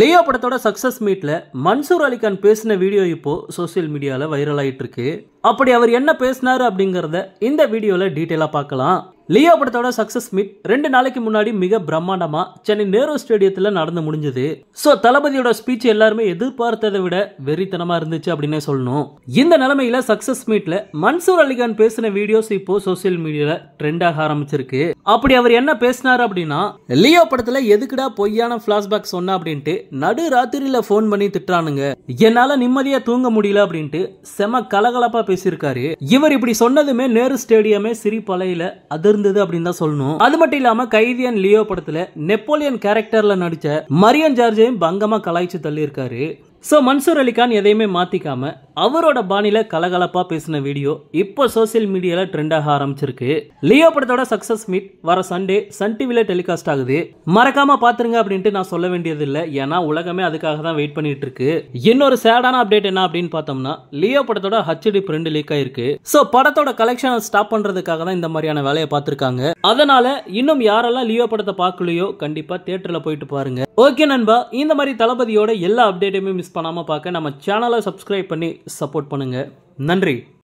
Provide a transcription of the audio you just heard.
Leo படத்தோட success மீட்டில் மன்சூர் அலிகான் பேசின வீடியோ இப்போ சோசியல் மீடியாவில் வைரல் ஆயிட்டு இருக்கு அப்படி அவர் என்ன பேசினாரு அப்படிங்கிறத இந்த வீடியோவில் டீட்டெயிலாக பார்க்கலாம் லியோ படத்தோட சக்சஸ் மீட் ரெண்டு நாளைக்கு முன்னாடி மிக பிரம்மாண்டமா சென்னை நேரு ஸ்டேடியத்தில் நடந்து முடிஞ்சது ஸோ தளபதியோட ஸ்பீச் எல்லாருமே எதிர்பார்த்ததை விட வெறித்தனமா இருந்துச்சு அப்படின்னே சொல்லணும் இந்த நிலைமையில சக்சஸ் மீட்ல மன்சூர் அலிகான் பேசின வீடியோஸ் இப்போ சோசியல் மீடியால ட்ரெண்ட் ஆக ஆரம்பிச்சிருக்கு அப்படி அவர் என்ன பேசினார் அப்படின்னா லியோ படத்துல எதுக்குடா பொய்யான பிளாஷ்பேக் சொன்ன அப்படின்ட்டு நடு ராத்திரியில போன் பண்ணி திட்டுறானுங்க என்னால நிம்மதியா தூங்க முடியல அப்படின்ட்டு செம கலகலப்பா பேசியிருக்காரு இவர் இப்படி சொன்னதுமே நேரு ஸ்டேடியமே சிரிப்பலையில அதிர்ந்தது அப்படின்னு தான் சொல்லணும் அது மட்டும் இல்லாம கைதியன் லியோ படத்துல நெப்போலியன் கேரக்டர்ல நடிச்ச மரியன் ஜார்ஜையும் பங்கமா கலாய்ச்சி தள்ளியிருக்காரு ஸோ மன்சூர் அலிகான் எதையுமே மாத்திக்காம அவரோட பாணியில் கலகலப்பாக பேசின வீடியோ இப்போ சோசியல் மீடியாவில் ட்ரெண்டாக ஆரம்பிச்சிருக்கு லியோ படத்தோட சக்ஸஸ் மீட் வர சண்டே சன் டிவியில் டெலிகாஸ்ட் ஆகுது மறக்காம பாத்துருங்க அப்படின்ட்டு நான் சொல்ல வேண்டியது இல்லை ஏன்னா உலகமே அதுக்காக தான் வெயிட் பண்ணிட்டு இருக்கு இன்னொரு சேடான அப்டேட் என்ன அப்படின்னு பார்த்தோம்னா லியோ படத்தோட ஹச்டி பிரிண்ட் லீக் ஆயிருக்கு ஸோ படத்தோட கலெக்ஷனை ஸ்டாப் பண்ணுறதுக்காக தான் இந்த மாதிரியான வேலையை பார்த்துருக்காங்க அதனால இன்னும் யாரெல்லாம் லியோ படத்தை பார்க்கலையோ கண்டிப்பாக தேட்டரில் போயிட்டு பாருங்க ஓகே நண்பா இந்த மாதிரி தளபதியோட எல்லா அப்டேட்டையுமே மிஸ் பண்ணாமல் பார்க்க நம்ம சேனலை சப்ஸ்கிரைப் பண்ணி சப்போர்ட் பண்ணுங்கள் நன்றி